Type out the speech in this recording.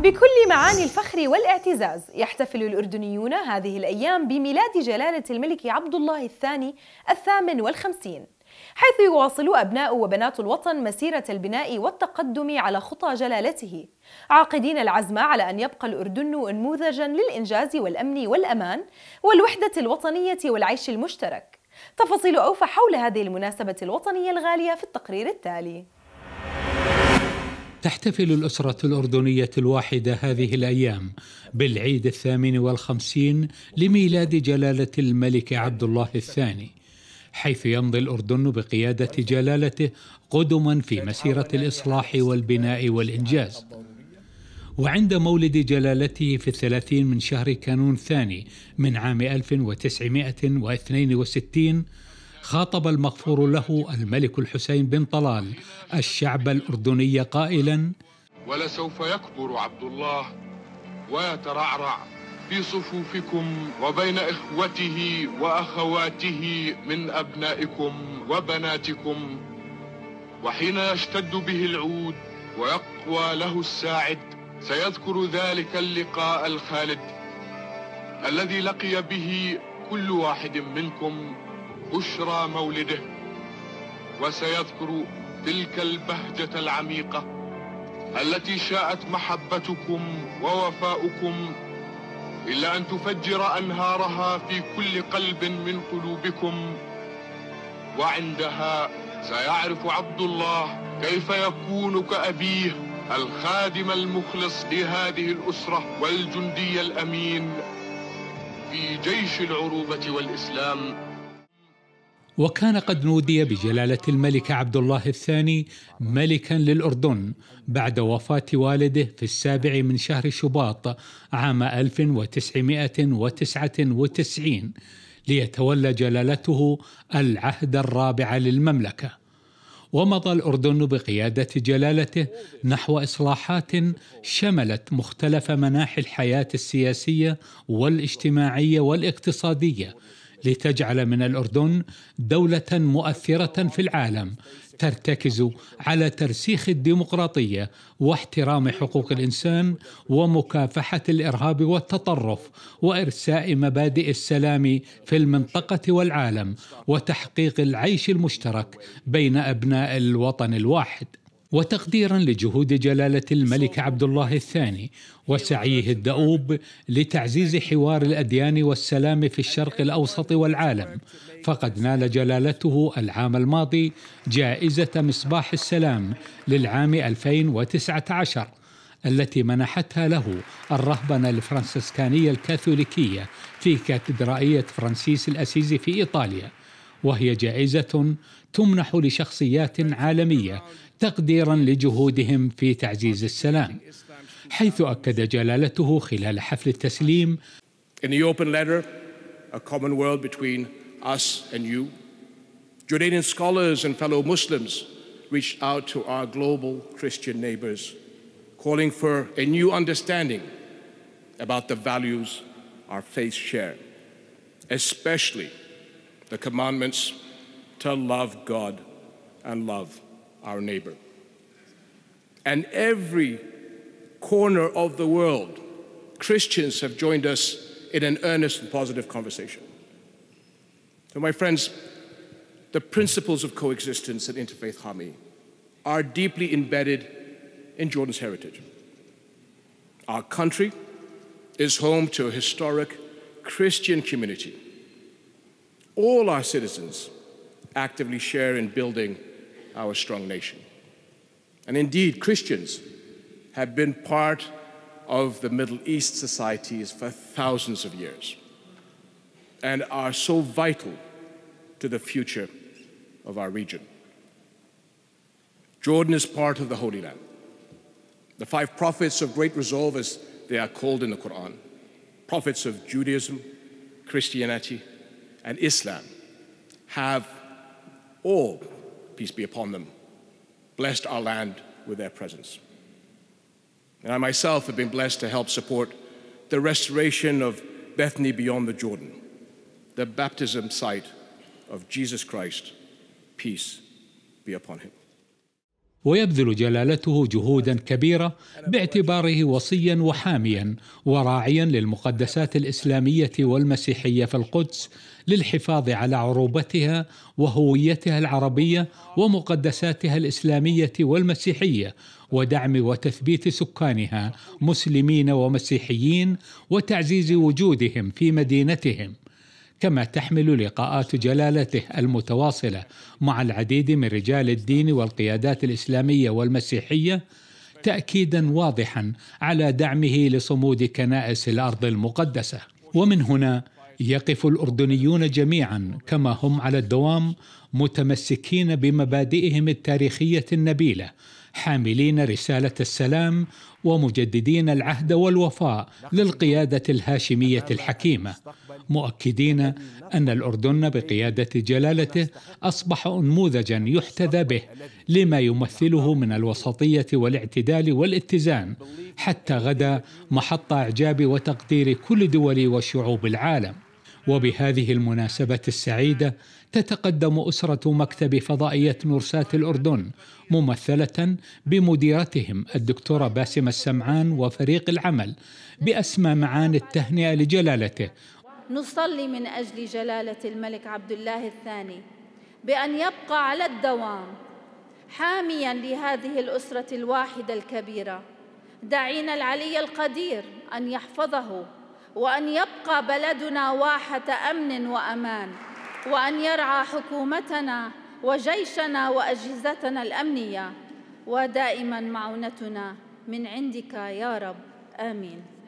بكل معاني الفخر والاعتزاز يحتفل الأردنيون هذه الأيام بميلاد جلالة الملك عبد الله الثاني الثامن والخمسين حيث يواصل أبناء وبنات الوطن مسيرة البناء والتقدم على خطى جلالته عاقدين العزم على أن يبقى الأردن أنموذجا للإنجاز والأمن والأمان والوحدة الوطنية والعيش المشترك تفاصيل أوفى حول هذه المناسبة الوطنية الغالية في التقرير التالي تحتفل الأسرة الأردنية الواحدة هذه الأيام بالعيد الثامن والخمسين لميلاد جلالة الملك عبد الله الثاني حيث يمضي الأردن بقيادة جلالته قدما في مسيرة الإصلاح والبناء والإنجاز وعند مولد جلالته في الثلاثين من شهر كانون الثاني من عام 1962 خاطب المغفور له الملك الحسين بن طلال الشعب الاردني قائلا ولسوف يكبر عبد الله ويترعرع في صفوفكم وبين اخوته واخواته من ابنائكم وبناتكم وحين يشتد به العود ويقوى له الساعد سيذكر ذلك اللقاء الخالد الذي لقي به كل واحد منكم بشرى مولده وسيذكر تلك البهجة العميقة التي شاءت محبتكم ووفاؤكم إلا أن تفجر أنهارها في كل قلب من قلوبكم وعندها سيعرف عبد الله كيف يكون كأبيه الخادم المخلص لهذه الأسرة والجندي الأمين في جيش العروبة والإسلام وكان قد نودي بجلالة الملك عبد الله الثاني ملكا للأردن بعد وفاة والده في السابع من شهر شباط عام 1999 ليتولى جلالته العهد الرابع للمملكة ومضى الأردن بقيادة جلالته نحو إصلاحات شملت مختلف مناحي الحياة السياسية والاجتماعية والاقتصادية لتجعل من الأردن دولة مؤثرة في العالم ترتكز على ترسيخ الديمقراطية واحترام حقوق الإنسان ومكافحة الإرهاب والتطرف وإرساء مبادئ السلام في المنطقة والعالم وتحقيق العيش المشترك بين أبناء الوطن الواحد وتقديرا لجهود جلاله الملك عبد الله الثاني وسعيه الدؤوب لتعزيز حوار الاديان والسلام في الشرق الاوسط والعالم فقد نال جلالته العام الماضي جائزه مصباح السلام للعام 2019 التي منحتها له الرهبنه الفرنسيسكانيه الكاثوليكيه في كاتدرائيه فرانسيس الاسيزي في ايطاليا وهي جائزه تمنح لشخصيات عالميه تقديرا لجهودهم في تعزيز السلام حيث اكد جلالته خلال حفل التسليم In the open letter, a common world between us and you, Jordanian scholars and fellow Muslims reached out to our global Christian neighbors, calling for a new understanding about the values our faith share, especially the commandments to love God and love our neighbor. And every corner of the world, Christians have joined us in an earnest and positive conversation. So, my friends, the principles of coexistence and interfaith harmony are deeply embedded in Jordan's heritage. Our country is home to a historic Christian community. All our citizens actively share in building our strong nation. And indeed, Christians have been part of the Middle East societies for thousands of years and are so vital to the future of our region. Jordan is part of the Holy Land. The five prophets of great resolve, as they are called in the Quran, prophets of Judaism, Christianity, and Islam, have all peace be upon them, blessed our land with their presence. And I myself have been blessed to help support the restoration of Bethany beyond the Jordan, the baptism site of Jesus Christ. Peace be upon him. ويبذل جلالته جهودا كبيره باعتباره وصيا وحاميا وراعيا للمقدسات الاسلاميه والمسيحيه في القدس للحفاظ على عروبتها وهويتها العربيه ومقدساتها الاسلاميه والمسيحيه ودعم وتثبيت سكانها مسلمين ومسيحيين وتعزيز وجودهم في مدينتهم كما تحمل لقاءات جلالته المتواصله مع العديد من رجال الدين والقيادات الاسلاميه والمسيحيه تاكيدا واضحا على دعمه لصمود كنائس الارض المقدسه ومن هنا يقف الاردنيون جميعا كما هم على الدوام متمسكين بمبادئهم التاريخيه النبيله حاملين رساله السلام ومجددين العهد والوفاء للقياده الهاشميه الحكيمه مؤكدين ان الاردن بقياده جلالته اصبح انموذجا يحتذى به لما يمثله من الوسطيه والاعتدال والاتزان حتى غدا محط اعجاب وتقدير كل دول وشعوب العالم وبهذه المناسبه السعيده تتقدم أسرة مكتب فضائية نورسات الأردن ممثلة بمديرتهم الدكتورة باسمة السمعان وفريق العمل بأسمى معاني التهنئة لجلالته نصلي من أجل جلالة الملك عبد الله الثاني بأن يبقى على الدوام حاميا لهذه الأسرة الواحدة الكبيرة دعينا العلي القدير أن يحفظه وأن يبقى بلدنا واحة أمن وأمان وأن يرعى حكومتنا وجيشنا وأجهزتنا الأمنية ودائما معونتنا من عندك يا رب آمين